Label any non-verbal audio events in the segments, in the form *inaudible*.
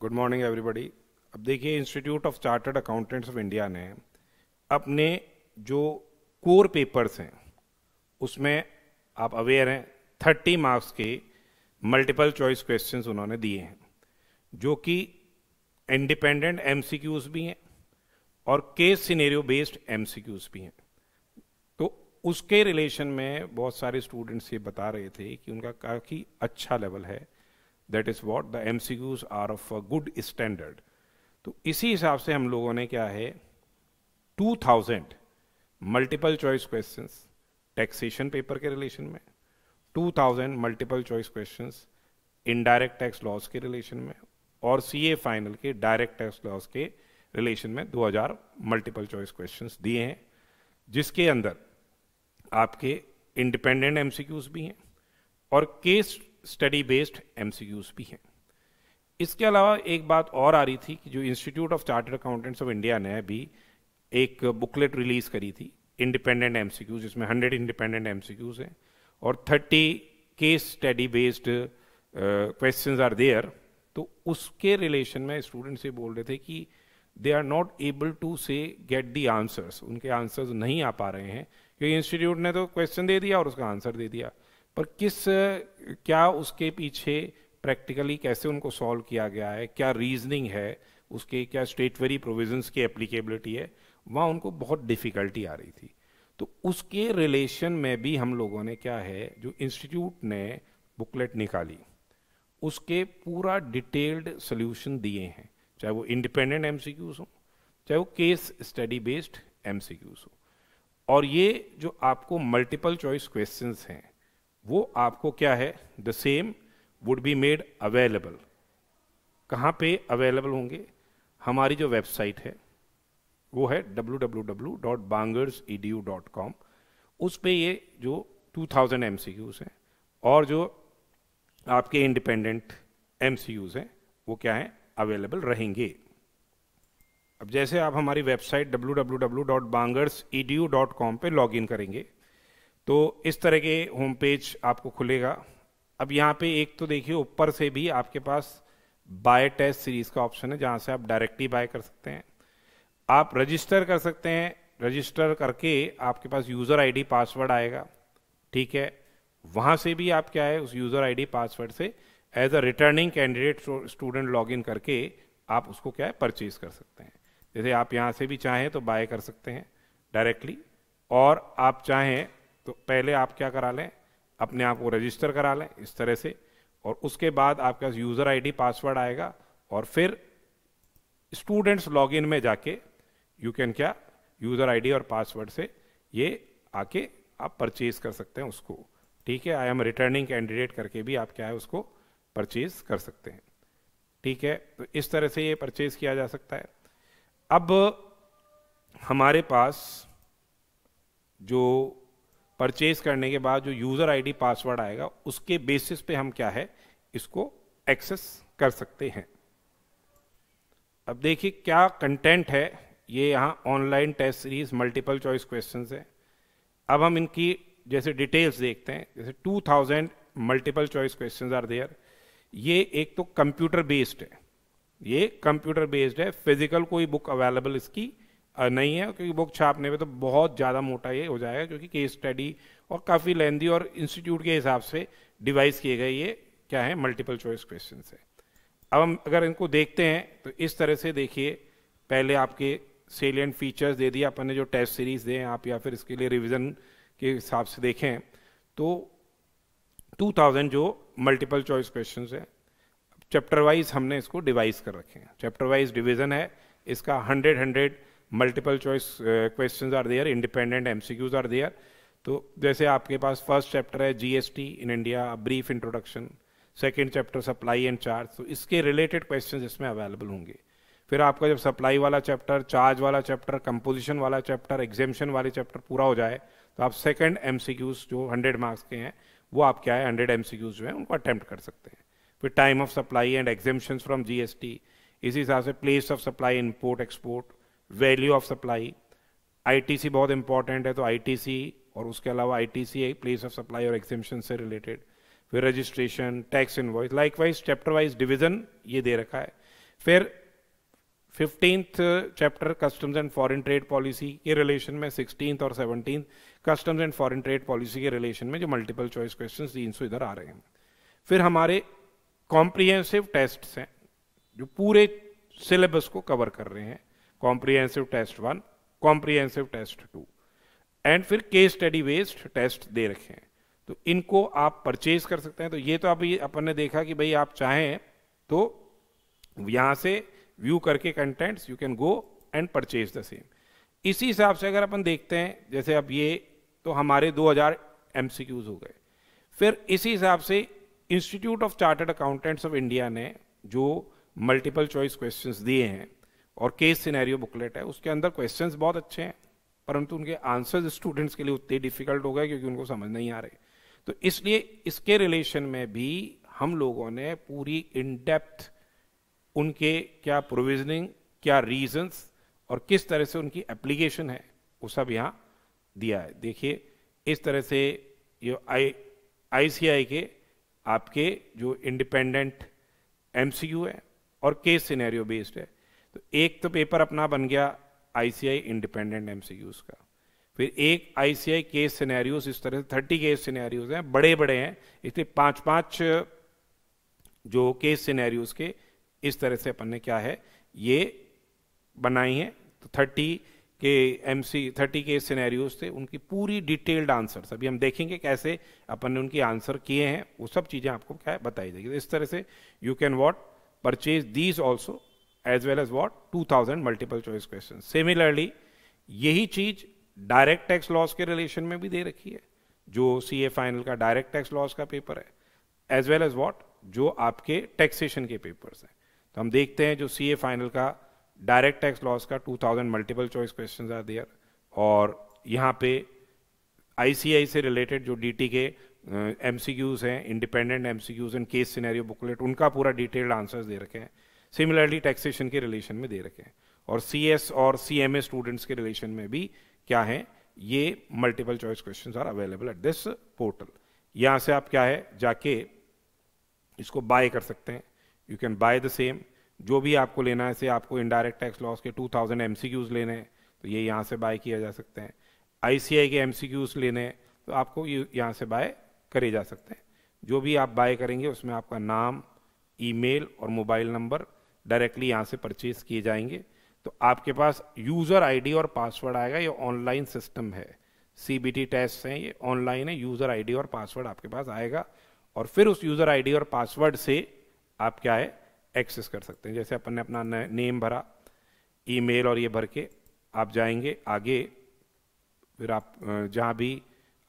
good morning everybody अब देखिए institute of chartered accountants of India ने अपने जो कोर पेपर्स हैं उसमें आप अवेयर हैं थर्टी मार्क्स के मल्टीपल चॉइस क्वेश्चंस उन्होंने दिए हैं जो कि इंडिपेंडेंट एमसीक्यूज भी हैं और केस सिनेरियो बेस्ड एमसीक्यूज भी हैं तो उसके रिलेशन में बहुत सारे स्टूडेंट्स ये बता रहे थे कि उनका काफ़ी अच्छा लेवल है that is what the M C Qs are of a good standard तो इसी हिसाब से हम लोगों ने क्या है two thousand multiple choice question taxation paper के रिलेशन में two thousand multiple choice question indirect tax laws के रिलेशन में और सी ए फाइनल के डायरेक्ट टैक्स लॉस के रिलेशन में 2000 मल्टीपल चॉइस क्वेश्चंस दिए हैं जिसके अंदर आपके इंडिपेंडेंट एमसीक्यूज भी हैं और केस स्टडी बेस्ड एमसीक्यूज भी हैं इसके अलावा एक बात और आ रही थी कि जो institute of chartered accountants of India ने अभी एक बुकलेट रिलीज करी थी इंडिपेंडेंट एमसीक्यूज जिसमें हंड्रेड इंडिपेंडेंट एमसीक्यूज हैं और thirty case study based question are there तो उसके रिलेशन में स्टूडेंट्स ये बोल रहे थे कि they are not able to से गेट दी आंसर्स उनके आंसर्स नहीं आ पा रहे हैं क्योंकि इंस्टीट्यूट ने तो क्वेश्चन दे दिया और उसका आंसर दे दिया पर किस क्या उसके पीछे प्रैक्टिकली कैसे उनको सॉल्व किया गया है क्या रीजनिंग है उसके क्या स्टेटवरी प्रोविजंस की एप्लीकेबिलिटी है वहाँ उनको बहुत डिफ़िकल्टी आ रही थी तो उसके रिलेशन में भी हम लोगों ने क्या है जो इंस्टीट्यूट ने बुकलेट निकाली उसके पूरा डिटेल्ड सोल्यूशन दिए हैं चाहे वो इंडिपेंडेंट एम हो चाहे वो केस स्टडी बेस्ड एम हो और ये जो आपको मल्टीपल चॉइस क्वेश्चंस हैं वो आपको क्या है the same would be made available कहाँ पे अवेलेबल होंगे हमारी जो वेबसाइट है वो है W W W dot Bangars E D U dot com उस पर ये जो two thousand M C Qs हैं और जो आपके इंडिपेंडेंट एम सी यूज हैं वो क्या हैं अवेलेबल रहेंगे अब जैसे आप हमारी website W W W dot Bangars E D U dot com पर लॉग इन करेंगे तो इस तरह के होम पेज आपको खुलेगा अब यहाँ पे एक तो देखिए ऊपर से भी आपके पास बाय टेस्ट सीरीज का ऑप्शन है जहाँ से आप डायरेक्टली बाय कर सकते हैं आप रजिस्टर कर सकते हैं रजिस्टर करके आपके पास यूज़र आईडी पासवर्ड आएगा ठीक है वहाँ से भी आप क्या है उस यूज़र आईडी पासवर्ड से as a returning candidate student log करके आप उसको क्या है परचेज कर सकते हैं जैसे आप यहाँ से भी चाहें तो बाय कर सकते हैं डायरेक्टली और आप चाहें तो पहले आप क्या करा लें अपने आप को रजिस्टर करा लें इस तरह से और उसके बाद आपके पास यूज़र आईडी पासवर्ड आएगा और फिर स्टूडेंट्स लॉगिन में जाके यू कैन क्या यूज़र आईडी और पासवर्ड से ये आके आप परचेज कर सकते हैं उसको ठीक है आई एम रिटर्निंग कैंडिडेट करके भी आप क्या है उसको परचेज कर सकते हैं ठीक है तो इस तरह से ये परचेज किया जा सकता है अब हमारे पास जो परचेज करने के बाद जो यूज़र आईडी पासवर्ड आएगा उसके बेसिस पे हम क्या है इसको एक्सेस कर सकते हैं अब देखिए क्या कंटेंट है ये यहाँ online test series multiple choice question है अब हम इनकी जैसे डिटेल्स देखते हैं जैसे 2000 multiple choice question are there ये एक तो कंप्यूटर बेस्ड है ये कंप्यूटर बेस्ड है फिजिकल कोई बुक अवेलेबल इसकी नहीं है क्योंकि बुक छापने में तो बहुत ज़्यादा मोटा ये हो जाएगा क्योंकि केस स्टडी और काफ़ी लेंदी और इंस्टीट्यूट के हिसाब से डिवाइस किए गए ये क्या है मल्टीपल चॉइस क्वेश्चन है अब हम अगर इनको देखते हैं तो इस तरह से देखिए पहले आपके सेलियंट फीचर्स दे दिए अपन ने जो टेस्ट सीरीज दें आप या फिर इसके लिए रिविज़न के हिसाब से देखें तो 2000 जो मल्टीपल चॉइस क्वेश्चन है चैप्टर वाइज हमने इसको डिवाइस कर रखे हैं चैप्टर वाइज डिवीज़न है इसका 100 100 multiple choice questions are there independent MCQs are there तो जैसे आपके पास फर्स्ट चैप्टर है GST in India brief introduction second chapter supply and charge तो इसके रिलेटेड क्वेश्चन इसमें अवेलेबल होंगे फिर आपका जब सप्लाई वाला चैप्टर चार्ज वाला चैप्टर कंपोजिशन वाला चैप्टर एग्जेम्शन वाले चैप्टर पूरा हो जाए तो आप सेकंड एमसीक्यूज जो हंड्रेड मार्क्स के हैं वो आप क्या है 100 एमसीक्यूज जो हैं उनको अटैम्प्ट कर सकते हैं फिर time of supply and exemption from GST इसी हिसाब से place of supply import export value of supply ITC बहुत इंपॉर्टेंट है तो आईटीसी और उसके अलावा आईटीसी प्लेस ऑफ सप्लाई और एक्सेम्पन से रिलेटेड फिर registration tax invoice like wise chapter wise division ये दे रखा है फिर fifteenth chapter customs and foreign trade policy के रिलेशन में सिक्सटींथ और seventeen customs and foreign trade policy के रिलेशन में जो मल्टीपल चॉइस क्वेश्चन तीन सौ इधर आ रहे हैं फिर हमारे कॉम्प्रीहेंसिव टेस्ट हैं जो पूरे सिलेबस को कवर कर रहे हैं comprehensive test one comprehensive test two and फिर केस स्टडी बेस्ड टेस्ट दे रखे हैं तो इनको आप परचेज कर सकते हैं तो ये तो अभी अपन ने देखा कि भाई आप चाहें तो यहां से व्यू करके contents you can go and purchase the same इसी हिसाब से अगर अपन देखते हैं जैसे अब ये तो हमारे 2000 हज़ार हो गए फिर इसी हिसाब से institute of chartered accountants of India ने जो मल्टीपल चॉइस क्वेश्चंस दिए हैं और केस सिनेरियो बुकलेट है उसके अंदर क्वेश्चंस बहुत अच्छे हैं परंतु उनके आंसर्स स्टूडेंट्स के लिए उतने डिफिकल्ट हो गए क्योंकि उनको समझ नहीं आ रहे तो इसलिए इसके रिलेशन में भी हम लोगों ने पूरी इन डेप्थ उनके क्या प्रोविजनिंग क्या रीजंस और किस तरह से उनकी एप्लीकेशन है वो सब यहाँ दिया है देखिए इस तरह से ये आई आई के आपके जो इंडिपेंडेंट एम है और केस सिनेरियो बेस्ड है तो एक तो पेपर अपना बन गया आईसीआई इंडिपेंडेंट एमसीक्यूज का फिर एक आईसीआई केस सिनेरियोज इस तरह से थर्टी केस सिनेरियोज हैं बड़े बड़े हैं इसलिए पांच पांच जो केस सिनेरियोज के इस तरह से अपन ने क्या है ये बनाई है तो थर्टी के एम सी थर्टी के सिनेरियोज थे उनकी पूरी डिटेल्ड आंसर अभी हम देखेंगे कैसे अपन ने उनके आंसर किए हैं वो सब चीज़ें आपको क्या है बताई देगी तो इस तरह से you can what purchase these also as well as what two thousand multiple choice question similarly यही चीज डायरेक्ट टैक्स लॉस के रिलेशन में भी दे रखी है जो सी ए फाइनल का डायरेक्ट टैक्स लॉस का पेपर है एज वेल एज वॉट जो आपके टैक्सेशन के पेपर्स हैं तो हम देखते हैं जो सी ए फाइनल का डायरेक्ट टैक्स लॉस का two thousand multiple choice question are there और यहाँ पे आईसीआई से रिलेटेड जो डी टी के एमसीक्यूज हैं independent MCQs and case scenario booklet उनका पूरा डिटेल्ड आंसर्स दे रखे हैं सिमिलरली टैक्सेशन के रिलेशन में दे रखे हैं और सी एस और सी एम ए स्टूडेंट्स के रिलेशन में भी क्या है ये multiple choice question are available at this portal यहाँ से आप क्या है जाके इसको बाय कर सकते हैं you can buy the same जो भी आपको लेना है से आपको इनडायरेक्ट टैक्स लॉस के 2000 थाउजेंड एम सी क्यूज़ लेने हैं तो ये यहाँ से बाय किया जा सकते हैं आईसीआई के एम सी क्यूज लेने हैं तो आपको ये यहाँ से बाय करे जा सकते हैं जो भी आप बाय करेंगे उसमें आपका नाम ईमेल और मोबाइल नंबर डायरेक्टली यहाँ से परचेज किए जाएंगे तो आपके पास यूज़र आईडी और पासवर्ड आएगा ये ऑनलाइन सिस्टम है सीबीटी टेस्ट हैं ये ऑनलाइन है यूज़र आईडी और पासवर्ड आपके पास आएगा और फिर उस यूज़र आईडी और पासवर्ड से आप क्या है एक्सेस कर सकते हैं जैसे अपन ने अपना नेम भरा ईमेल और ये भर के आप जाएंगे आगे फिर आप जहाँ भी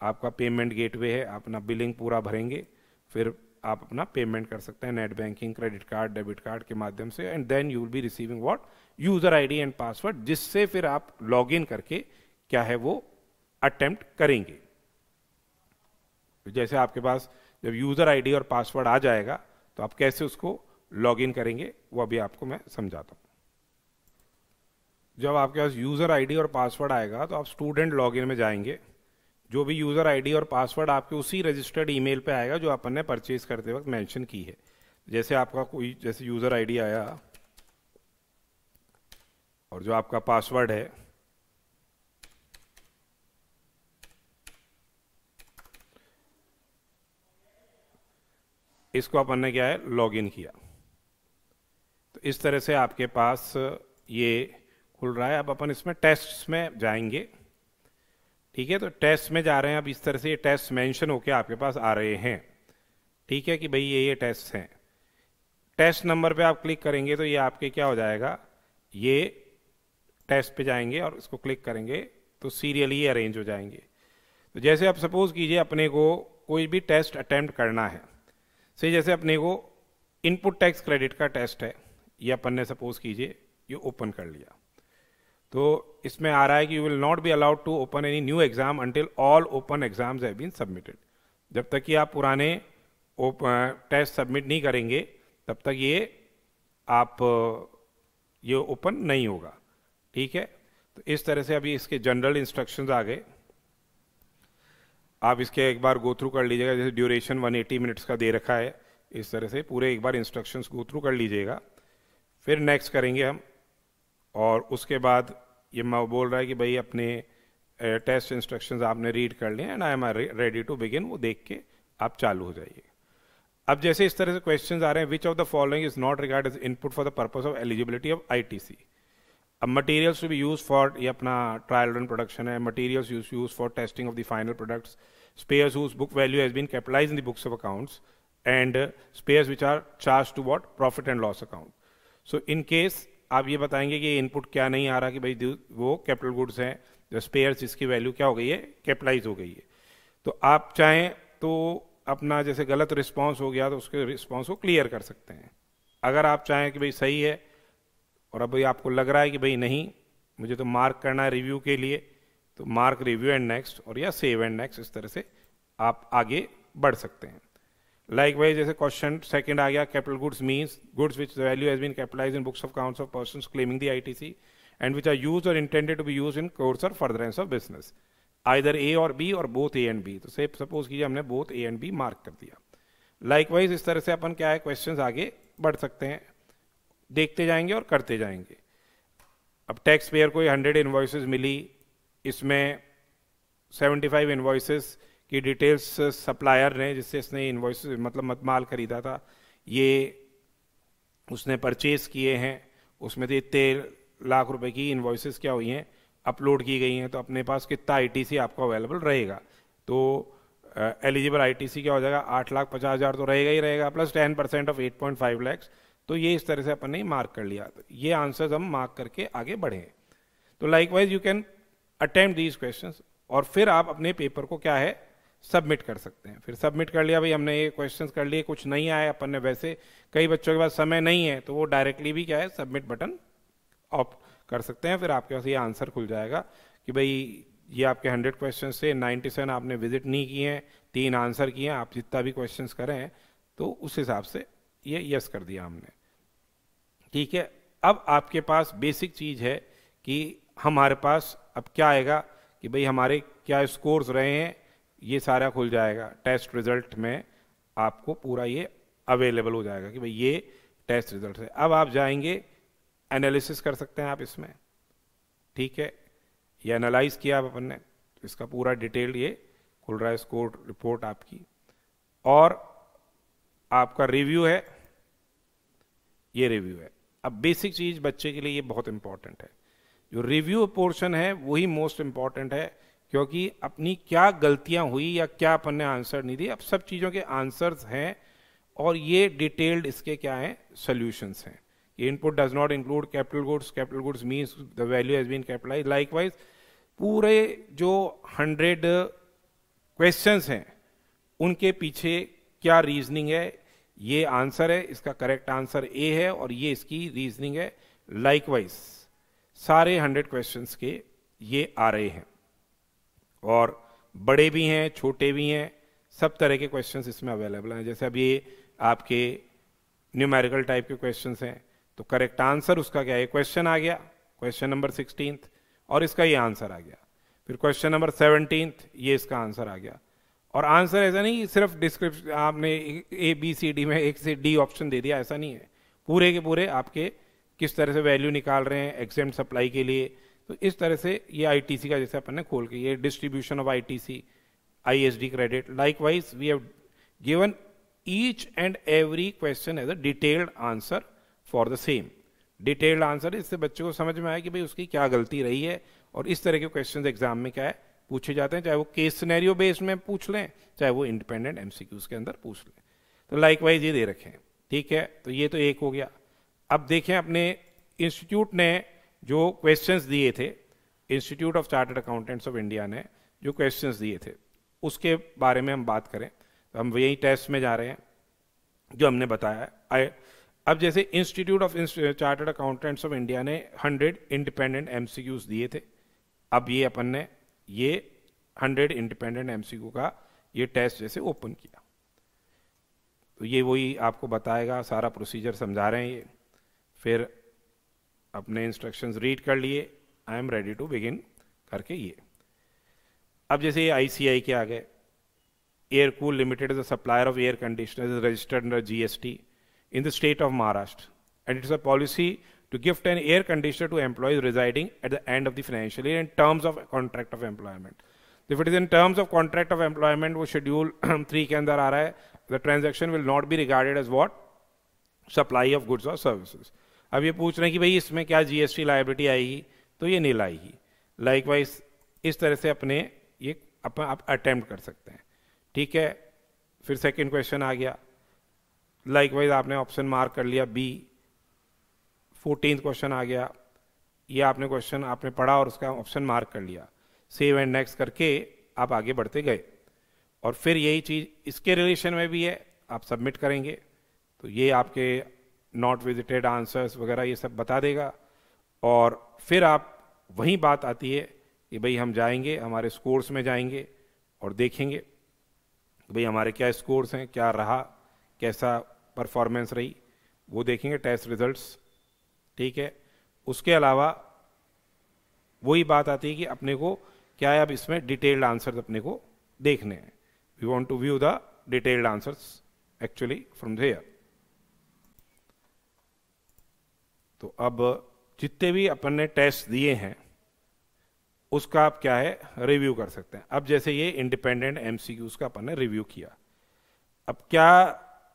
आपका पेमेंट गेटवे है अपना बिलिंग पूरा भरेंगे फिर आप अपना पेमेंट कर सकते हैं net banking credit card debit card के माध्यम से and then you will be receiving what user ID and password जिससे फिर आप लॉग इन करके क्या है वो अटेम्प्ट करेंगे जैसे आपके पास जब यूजर आईडी और पासवर्ड आ जाएगा तो आप कैसे उसको लॉग इन करेंगे वो अभी आपको मैं समझाता हूं जब आपके पास यूजर आईडी और पासवर्ड आएगा तो आप स्टूडेंट इन में जाएंगे जो भी यूज़र आईडी और पासवर्ड आपके उसी रजिस्टर्ड ईमेल पे आएगा जो अपन ने परचेज करते वक्त मेंशन की है जैसे आपका कोई जैसे यूज़र आईडी आया और जो आपका पासवर्ड है इसको अपन ने क्या है लॉगिन किया तो इस तरह से आपके पास ये खुल रहा है अब अपन इसमें टेस्ट में जाएंगे ठीक है तो टेस्ट में जा रहे हैं अब इस तरह से ये टेस्ट मेंशन होकर आपके पास आ रहे हैं ठीक है कि भाई ये ये टेस्ट हैं टेस्ट नंबर पे आप क्लिक करेंगे तो ये आपके क्या हो जाएगा ये टेस्ट पे जाएंगे और इसको क्लिक करेंगे तो सीरियली अरेंज हो जाएंगे तो जैसे आप सपोज़ कीजिए अपने को कोई भी टेस्ट अटैम्प्ट करना है से जैसे अपने को इनपुट टैक्स क्रेडिट का टेस्ट है ये अपन ने सपोज़ कीजिए ये ओपन कर लिया तो इसमें आ रहा है कि you will not be allowed to open any new exam until all open exams have been submitted जब तक कि आप पुराने टेस्ट सबमिट नहीं करेंगे तब तक ये आप ये ओपन नहीं होगा ठीक है तो इस तरह से अभी इसके जनरल इंस्ट्रक्शंस आ गए आप इसके एक बार गो थ्रू कर लीजिएगा जैसे ड्यूरेशन 180 मिनट्स का दे रखा है इस तरह से पूरे एक बार इंस्ट्रक्शंस गो थ्रू कर लीजिएगा फिर नेक्स्ट करेंगे हम और उसके बाद ये बोल रहा है कि भाई अपने टेस्ट इंस्ट्रक्शंस आपने रीड कर लिए and I am ready to begin वो देख के आप चालू हो जाइए अब जैसे इस तरह से क्वेश्चन आ रहे हैं which of the following is not regard is input for the purpose of eligibility of ITC अब materials to be use for ये अपना ट्रायल रन प्रोडक्शन है materials use use for testing of the final products spares whose book value has been capitalise in the books of accounts and spares which are charge to what profit and loss account so in case आप ये बताएंगे कि input क्या नहीं आ रहा कि भाई वो कैपिटल गुड्स हैं जो स्पेयर्स इसकी वैल्यू क्या हो गई है कैपिटलाइज हो गई है तो आप चाहें तो अपना जैसे गलत रिस्पॉन्स हो गया तो उसके रिस्पॉन्स को क्लियर कर सकते हैं अगर आप चाहें कि भाई सही है और अब भाई आपको लग रहा है कि भाई नहीं मुझे तो मार्क करना है रिव्यू के लिए तो मार्क रिव्यू एंड नेक्स्ट और या सेव एंड नेक्स्ट इस तरह से आप आगे बढ़ सकते हैं लाइक वाइज जैसे क्वेश्चन सेकंड आ गया capital goods means goods which value has been capitalise in books of accounts of person claiming the ITC and which are use or intended to be use in course or furtherance of business either A or B और both A and B तो से suppose कीजिए हमने both A and B mark कर दिया like wise इस तरह से अपन क्या है क्वेश्चन आगे बढ़ सकते हैं देखते जाएंगे और करते जाएंगे अब टैक्स पेयर को हंड्रेड इन्वॉइस मिली इसमें सेवेंटी फाइव इन्वाइसिस की डिटेल्स सप्लायर ने जिससे इसने इन्वॉइस मतलब माल खरीदा था ये उसने परचेज किए हैं उसमें तो इतने लाख रुपए की इन्वॉइसेस क्या हुई हैं अपलोड की गई हैं तो अपने पास कितना आईटीसी आपका अवेलेबल रहेगा तो एलिजिबल आईटीसी क्या हो जाएगा आठ लाख पचास हज़ार तो रहेगा ही रहेगा plus ten percent of eight point five lakhs तो ये इस तरह से अपन ने मार्क कर लिया तो ये आंसर्स हम मार्क करके आगे बढ़े तो like you can attempt these question और फिर आप अपने पेपर को क्या है सबमिट कर सकते हैं फिर सबमिट कर लिया भाई हमने ये क्वेश्चन कर लिए कुछ नहीं आए अपन ने वैसे कई बच्चों के पास समय नहीं है तो वो डायरेक्टली भी क्या है सबमिट बटन ऑफ कर सकते हैं फिर आपके पास ये आंसर खुल जाएगा कि भाई ये आपके हंड्रेड क्वेश्चन से नाइन्टी सेवन आपने विजिट नहीं किए हैं तीन आंसर किए हैं आप जितना भी क्वेश्चन करें तो उस हिसाब से ये यस कर दिया हमने ठीक है अब आपके पास बेसिक चीज़ है कि हमारे पास अब क्या आएगा कि भाई हमारे क्या स्कोर्स रहे हैं ये सारा खुल जाएगा टेस्ट रिजल्ट में आपको पूरा ये अवेलेबल हो जाएगा कि भाई ये टेस्ट रिजल्ट है अब आप जाएंगे एनालिसिस कर सकते हैं आप इसमें ठीक है ये एनालाइज किया आप अपन ने तो इसका पूरा डिटेल ये खुल रहा है स्कोर रिपोर्ट आपकी और आपका रिव्यू है ये रिव्यू है अब बेसिक चीज़ बच्चे के लिए ये बहुत इंपॉर्टेंट है जो रिव्यू पोर्शन है वही मोस्ट इंपॉर्टेंट है क्योंकि अपनी क्या गलतियां हुई या क्या अपन ने आंसर नहीं दिए अब सब चीज़ों के आंसर्स हैं और ये डिटेल्ड इसके क्या हैं सोल्यूशंस हैं ये input does not include capital goods capital goods means the value has been capitalise likewise पूरे जो हंड्रेड क्वेश्चंस हैं उनके पीछे क्या रीजनिंग है ये आंसर है इसका करेक्ट आंसर ए है और ये इसकी रीजनिंग है लाइकवाइज सारे हंड्रेड क्वेश्चंस के ये आ रहे हैं और बड़े भी हैं छोटे भी हैं सब तरह के क्वेश्चंस इसमें अवेलेबल हैं जैसे अब ये आपके न्यूमेरिकल टाइप के क्वेश्चंस हैं तो करेक्ट आंसर उसका क्या है क्वेश्चन आ गया क्वेश्चन नंबर सिक्सटीन और इसका ये आंसर आ गया फिर क्वेश्चन नंबर सेवनटीन ये इसका आंसर आ गया और आंसर ऐसा नहीं सिर्फ डिस्क्रिप्शन आपने ए बी सी डी में एक से डी ऑप्शन दे दिया ऐसा नहीं है पूरे के पूरे आपके किस तरह से वैल्यू निकाल रहे हैं एग्जाम सप्लाई के लिए तो इस तरह से ये आईटीसी का जैसे अपन ने खोल के ये distribution of ITC ISD credit likewise we have given each and every question as a detailed answer for the same detailed answer इससे बच्चों को समझ में आया कि भाई उसकी क्या गलती रही है और इस तरह के क्वेश्चन एग्जाम में क्या है पूछे जाते हैं चाहे वो केस सिनेरियो बेस्ड में पूछ लें चाहे वो इंडिपेंडेंट एमसीक्यूज के अंदर पूछ लें तो लाइक वाइज ये दे रखें ठीक है तो ये तो एक हो गया अब देखें अपने इंस्टीट्यूट ने जो क्वेश्चंस दिए थे Institute of chartered accountants of India ने जो क्वेश्चंस दिए थे उसके बारे में हम बात करें तो हम यही टेस्ट में जा रहे हैं जो हमने बताया आए अब जैसे Institute of chartered accountants of India ने हंड्रेड इंडिपेंडेंट एम दिए थे अब ये अपन ने ये हंड्रेड इंडिपेंडेंट एम का ये टेस्ट जैसे ओपन किया तो ये वही आपको बताएगा सारा प्रोसीजर समझा रहे हैं ये फिर अपने इंस्ट्रक्शंस रीड कर लिए I am ready to begin करके ये अब जैसे ये आई के आ गए Air Cool Limited is a supplier of air conditioner is registered under T in the state of Maharashtra and it's a policy to gift an air conditioner to employees residing at the end of the financial in terms of contract of employment if it is in terms of contract of employment वो schedule three *clears throat* के अंदर आ रहा है the transaction will not be regarded as what supply of goods or services अब ये पूछ रहे हैं कि भाई इसमें क्या जीएसटी लाइबिलिटी आएगी तो ये नहीं लाएगी लाइक वाइज इस तरह से अपने ये अपन आप अटैम्प्ट कर सकते हैं ठीक है फिर सेकेंड क्वेश्चन आ गया लाइक वाइज आपने ऑप्शन मार्क कर लिया बी फोर्टीन क्वेश्चन आ गया ये आपने क्वेश्चन आपने पढ़ा और उसका ऑप्शन मार्क कर लिया सेव एंड नेक्स्ट करके आप आगे बढ़ते गए और फिर यही चीज़ इसके रिलेशन में भी है आप सबमिट करेंगे तो ये आपके नॉट विजिटेड आंसर्स वगैरह ये सब बता देगा और फिर आप वही बात आती है कि भाई हम जाएंगे हमारे स्कोर्स में जाएंगे और देखेंगे कि भाई हमारे क्या स्कोर्स हैं क्या रहा कैसा परफॉर्मेंस रही वो देखेंगे टेस्ट रिजल्ट्स ठीक है उसके अलावा वही बात आती है कि अपने को क्या है अब इसमें डिटेल्ड आंसर्स अपने को देखने हैं we want to view the detailed answers actually from there तो अब जितने भी अपन ने टेस्ट दिए हैं उसका आप क्या है रिव्यू कर सकते हैं अब जैसे ये इंडिपेंडेंट एमसीक्यूज का अपन ने रिव्यू किया अब क्या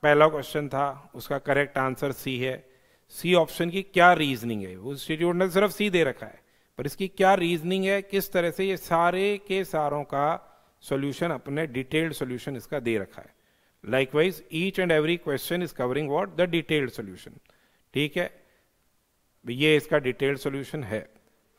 पहला क्वेश्चन था उसका करेक्ट आंसर सी है सी ऑप्शन की क्या रीजनिंग है उस इंस्टीट्यूट ने सिर्फ सी दे रखा है पर इसकी क्या रीजनिंग है किस तरह से ये सारे के सारों का सोल्यूशन अपने डिटेल्ड सोल्यूशन इसका दे रखा है likewise each and every question is covering what the detailed solution ठीक है ये इसका डिटेल्ड सोल्यूशन है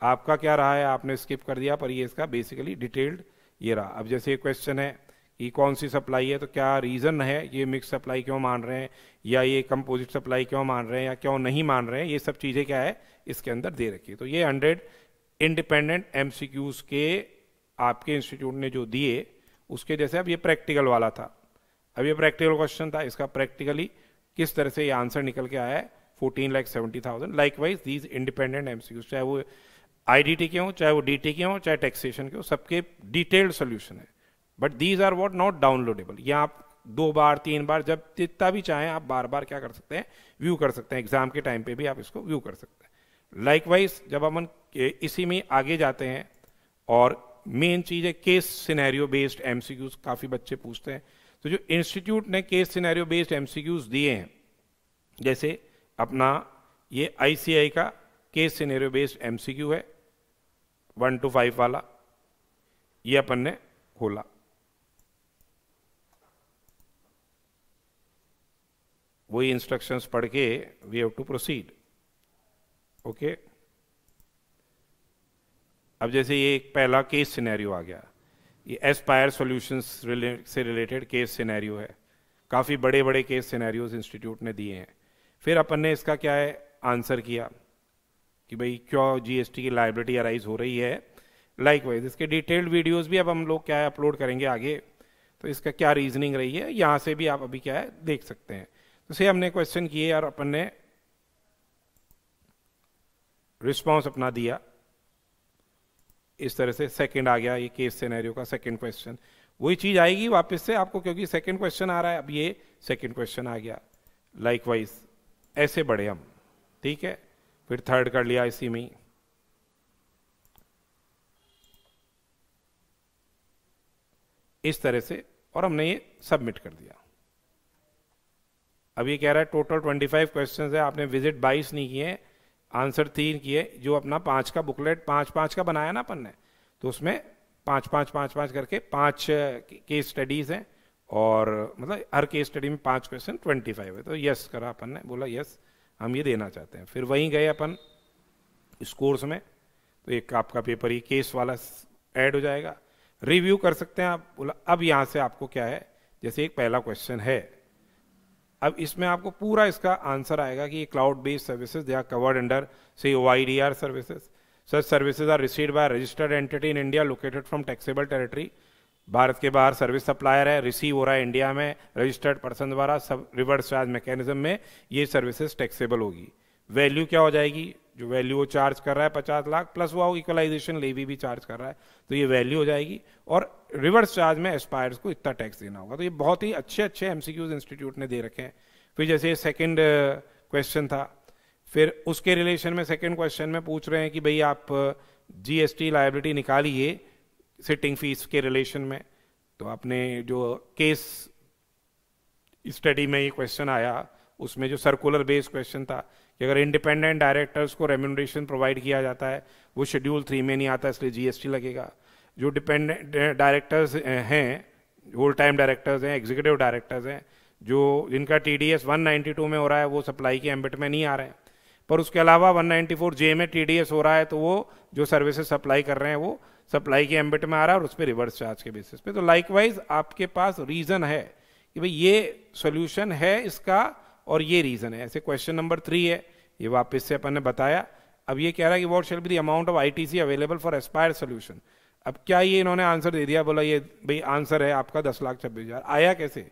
आपका क्या रहा है आपने स्किप कर दिया पर ये इसका बेसिकली डिटेल्ड ये रहा अब जैसे ये क्वेश्चन है कि कौन सी सप्लाई है तो क्या रीज़न है ये मिक्स सप्लाई क्यों मान रहे हैं या ये कंपोजिट सप्लाई क्यों मान रहे हैं या क्यों नहीं मान रहे हैं ये सब चीज़ें क्या है इसके अंदर दे रखी है तो ये हंड्रेड इंडिपेंडेंट एम के आपके इंस्टीट्यूट ने जो दिए उसके जैसे अब ये प्रैक्टिकल वाला था अब ये प्रैक्टिकल क्वेश्चन था इसका प्रैक्टिकली किस तरह से ये आंसर निकल के आया है fourteen lakh seventy thousand likewise these independent MCQs चाहे वो आईडीटी के हों चाहे वो डीटी के हों चाहे टैक्सेशन के हों सबके डिटेल्ड सोल्यूशन है but these are what not downloadable या आप दो बार तीन बार जब जितना भी चाहें आप बार बार क्या कर सकते हैं व्यू कर सकते हैं एग्जाम के टाइम पे भी आप इसको व्यू कर सकते हैं लाइकवाइज जब हम इसी में आगे जाते हैं और मेन चीज़ है केस सिनेरियो बेस्ड एमसीक्यूज काफ़ी बच्चे पूछते हैं तो जो इंस्टीट्यूट ने केस सिनेरियो बेस्ड एमसीक्यूज दिए हैं जैसे अपना ये आईसीआई का केस सिनेरियो बेस्ड एमसीक्यू है वन टू फाइव वाला ये अपन ने खोला वही इंस्ट्रक्शंस पढ़ के we have to proceed okay अब जैसे ये एक पहला केस सिनेरियो आ गया ये एस्पायर सॉल्यूशंस से रिलेटेड केस सिनेरियो है काफ़ी बड़े बड़े केस सिनेरियोस इंस्टीट्यूट ने दिए हैं फिर अपन ने इसका क्या है आंसर किया कि भाई क्यों जीएसटी की लाइब्रेटी अराइज हो रही है लाइक वाइज इसके डिटेल्ड वीडियोज भी अब हम लोग क्या है अपलोड करेंगे आगे तो इसका क्या रीजनिंग रही है यहाँ से भी आप अभी क्या है देख सकते हैं तो से हमने क्वेश्चन किए और अपन ने रिस्पॉन्स अपना दिया इस तरह से सेकंड आ गया ये केस सिनेरियो का सेकंड क्वेश्चन वही चीज आएगी वापस से आपको क्योंकि सेकंड क्वेश्चन आ रहा है अब ये सेकंड क्वेश्चन आ गया लाइकवाइज ऐसे बढ़े हम ठीक है फिर थर्ड कर लिया इसी में इस तरह से और हमने ये सबमिट कर दिया अब ये कह रहा है टोटल 25 क्वेश्चंस है आपने विजिट 22 नहीं किए आंसर तीन किए जो अपना पांच का बुकलेट पांच पांच का बनाया ना अपन ने तो उसमें पांच पांच पांच पांच करके पांच केस स्टडीज़ हैं और मतलब हर केस स्टडी में पांच क्वेश्चन ट्वेंटी फाइव है तो यस करा अपन ने बोला यस हम ये देना चाहते हैं फिर वहीं गए अपन इस कोर्स में तो एक आपका पेपर ही केस वाला ऐड हो जाएगा रिव्यू कर सकते हैं आप बोला अब यहाँ से आपको क्या है जैसे एक पहला क्वेश्चन है अब इसमें आपको पूरा इसका आंसर आएगा कि ये cloud based services they are covered under से Y D R services such services are receive by registered entity in India located from taxable territory Bharat के बाहर सर्विस सप्लायर है रिसीव हो रहा है इंडिया में रजिस्टर्ड पर्सन द्वारा सब रिवर्स चार्ज मैकेनिज्म में ये सर्विसेज टैक्सेबल होगी वैल्यू क्या हो जाएगी जो वैल्यू वो चार्ज कर रहा है पचास लाख प्लस वो इक्वलाइजेशन लेवी भी चार्ज कर रहा है तो ये वैल्यू हो जाएगी और रिवर्स चार्ज में एस्पायर्स को इतना टैक्स देना होगा तो ये बहुत ही अच्छे अच्छे एम इंस्टीट्यूट ने दे रखे हैं फिर जैसे सेकेंड क्वेश्चन uh, था फिर उसके रिलेशन में सेकेंड क्वेश्चन में पूछ रहे हैं कि भाई आप जीएसटी uh, लाइबिलिटी निकालिए सिटिंग फीस के रिलेशन में तो आपने जो केस स्टडी में ये क्वेश्चन आया उसमें जो सर्कुलर बेस्ड क्वेश्चन था कि अगर इंडिपेंडेंट डायरेक्टर्स को रेम्यूनरेशन प्रोवाइड किया जाता है वो शेड्यूल थ्री में नहीं आता इसलिए जीएसटी लगेगा जो डिपेंडेंट डायरेक्टर्स eh, eh, हैं होल टाइम डायरेक्टर्स हैं एग्जीक्यूटिव डायरेक्टर्स हैं जो जिनका टी डी एस में हो रहा है वो सप्लाई के एम्बिट में नहीं आ रहे हैं पर उसके अलावा 194 जे में टी हो रहा है तो वो जो सर्विसेज सप्लाई कर रहे हैं वो सप्लाई के एम्बिट में आ रहा है और उस पर रिवर्स चार्ज के बेसिस पे तो लाइकवाइज आपके पास रीज़न है कि भाई ये सोल्यूशन है इसका और ये रीज़न है ऐसे क्वेश्चन नंबर थ्री है ये वापस से अपन ने बताया अब ये कह रहा है कि what shall be the amount of I available for Aspire Solution अब क्या ये इन्होंने आंसर दे दिया बोला ये भाई आंसर है आपका दस लाख छब्बीस हज़ार आया कैसे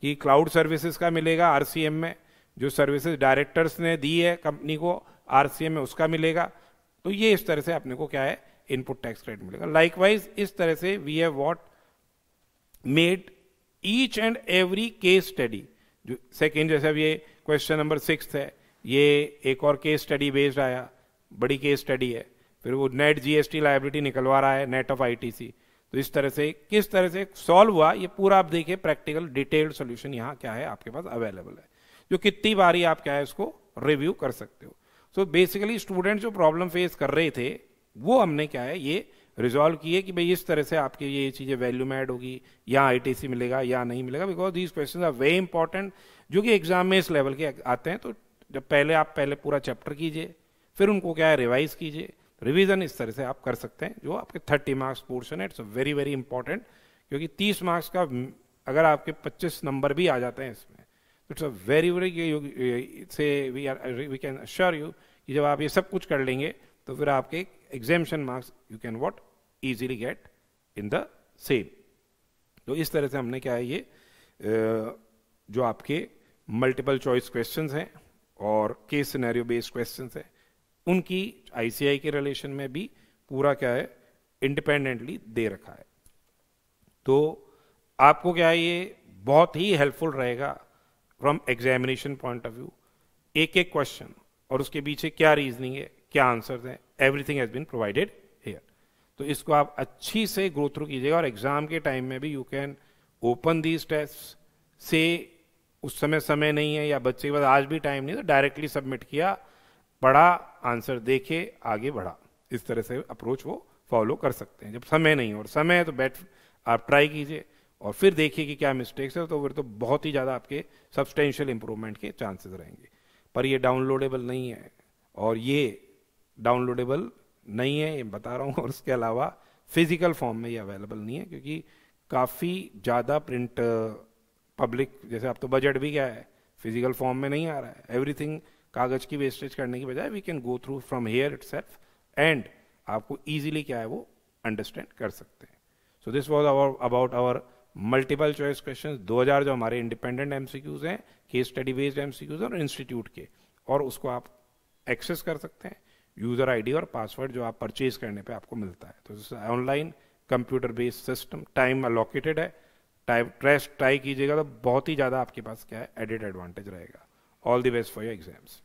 कि क्लाउड सर्विसेज का मिलेगा आरसीएम में जो सर्विसेज डायरेक्टर्स ने दी है कंपनी को आरसीएम में उसका मिलेगा तो ये इस तरह से अपने को क्या है इनपुट टैक्स क्रेडिट मिलेगा लाइकवाइज इस तरह से we have what made each and every case study जो सेकेंड जैसे अब ये क्वेश्चन नंबर सिक्स है ये एक और केस स्टडी बेस्ड आया बड़ी केस स्टडी है फिर वो नेट जीएसटी लाइबिलिटी निकलवा रहा है नेट ऑफ आईटीसी तो इस तरह से किस तरह से सॉल्व हुआ ये पूरा आप देखिए प्रैक्टिकल डिटेल्ड सोल्यूशन यहाँ क्या है आपके पास अवेलेबल है जो कितनी बारी आप क्या है इसको रिव्यू कर सकते हो सो बेसिकली स्टूडेंट जो प्रॉब्लम फेस कर रहे थे वो हमने क्या है ये रिजॉल्व किए कि भाई इस तरह से आपके ये चीज़ें वैल्यू में ऐड होगी या आईटीसी मिलेगा या नहीं मिलेगा because these question are very important जो कि एग्जाम में इस लेवल के आते हैं तो जब पहले आप पहले पूरा चैप्टर कीजिए फिर उनको क्या है रिवाइज कीजिए रिवीजन इस तरह से आप कर सकते हैं जो आपके थर्टी मार्क्स पोर्शन है इट्स वेरी वेरी इंपॉर्टेंट क्योंकि तीस मार्क्स का अगर आपके पच्चीस नंबर भी आ जाते हैं इसमें तो इट्स अ वेरी वेरी से we are we can sure you कि जब आप ये सब कुछ कर लेंगे तो फिर आपके examination marks you can what easily get in the same तो इस तरह से हमने क्या है ये जो आपके मल्टीपल चॉइस क्वेश्चन हैं और केस सिनेरियो बेस्ड क्वेश्चन हैं उनकी आईसीआई के रिलेशन में भी पूरा क्या है इंडिपेंडेंटली दे रखा है तो आपको क्या है ये बहुत ही हेल्पफुल रहेगा from examination point of view एक एक क्वेश्चन और उसके पीछे क्या रीजनिंग है क्या आंसर्स हैं everything has been provided here तो इसको आप अच्छी से ग्रो थ्रू कीजिएगा और एग्जाम के टाइम में भी you can open these test से उस समय समय नहीं है या बच्चे के पास आज भी टाइम नहीं तो डायरेक्टली सबमिट किया पढ़ा आंसर देखे आगे बढ़ा इस तरह से अप्रोच वो फॉलो कर सकते हैं जब समय नहीं और समय है तो बैठ आप ट्राई कीजिए और फिर देखिए कि क्या मिस्टेक्स है तो फिर तो बहुत ही ज़्यादा आपके सब्सटेंशियल इंप्रूवमेंट के चांसेस रहेंगे पर ये डाउनलोडेबल नहीं है और ये डाउनलोडेबल नहीं है ये बता रहा हूँ और उसके अलावा फिजिकल फॉर्म में ये अवेलेबल नहीं है क्योंकि काफ़ी ज़्यादा प्रिंट पब्लिक जैसे आप तो बजट भी क्या है फिजिकल फॉर्म में नहीं आ रहा है एवरीथिंग कागज़ की वेस्टेज करने की बजाय we can go through from here itself and आपको ईजिली क्या है वो अंडरस्टैंड कर सकते हैं so this was our about our multiple choice question 2000 जो हमारे इंडिपेंडेंट एम सी क्यूज़ हैं case study based M C Qs और इंस्टीट्यूट के और उसको आप एक्सेस कर सकते हैं यूज़र आईडी और पासवर्ड जो आप परचेज करने पे आपको मिलता है तो online computer based system time allocated है टाइम ट्रेस ट्राई कीजिएगा तो बहुत ही ज़्यादा आपके पास क्या है एडिट एडवांटेज रहेगा all the best for your exams